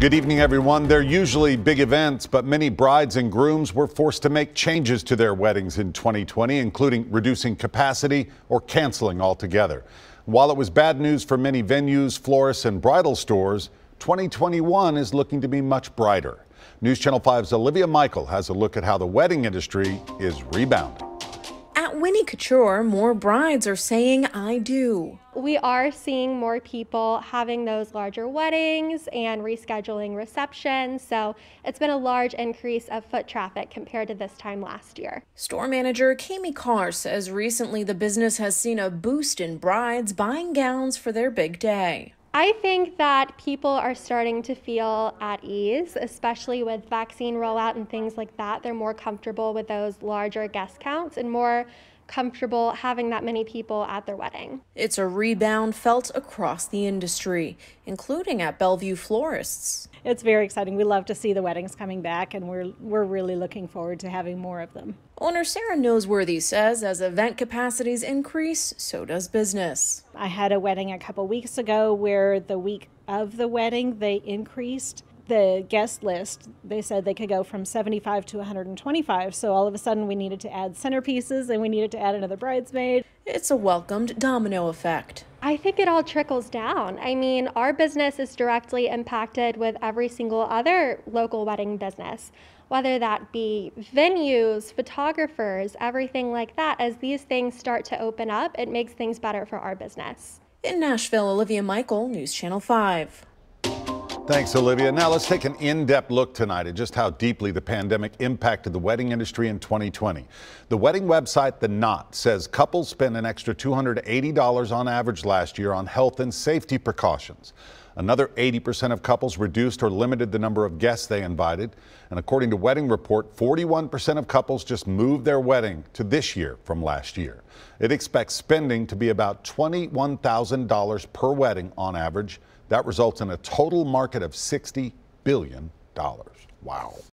Good evening, everyone. They're usually big events, but many brides and grooms were forced to make changes to their weddings in 2020, including reducing capacity or canceling altogether. While it was bad news for many venues, florists, and bridal stores, 2021 is looking to be much brighter. News Channel 5's Olivia Michael has a look at how the wedding industry is rebounding. Winnie Couture, more brides are saying, I do. We are seeing more people having those larger weddings and rescheduling receptions, so it's been a large increase of foot traffic compared to this time last year. Store manager Kami Carr says recently the business has seen a boost in brides buying gowns for their big day. I think that people are starting to feel at ease, especially with vaccine rollout and things like that. They're more comfortable with those larger guest counts and more comfortable having that many people at their wedding. It's a rebound felt across the industry, including at Bellevue Florists. It's very exciting. We love to see the weddings coming back and we're we're really looking forward to having more of them. Owner Sarah Noseworthy says as event capacities increase, so does business. I had a wedding a couple weeks ago where the week of the wedding they increased the guest list, they said they could go from 75 to 125. So all of a sudden, we needed to add centerpieces and we needed to add another bridesmaid. It's a welcomed domino effect. I think it all trickles down. I mean, our business is directly impacted with every single other local wedding business, whether that be venues, photographers, everything like that. As these things start to open up, it makes things better for our business. In Nashville, Olivia Michael, News Channel 5. Thanks, Olivia. Now let's take an in-depth look tonight at just how deeply the pandemic impacted the wedding industry in 2020. The wedding website The Knot says couples spent an extra $280 on average last year on health and safety precautions. Another 80% of couples reduced or limited the number of guests they invited. And according to Wedding Report, 41% of couples just moved their wedding to this year from last year. It expects spending to be about $21,000 per wedding on average that results in a total market of $60 billion. Wow.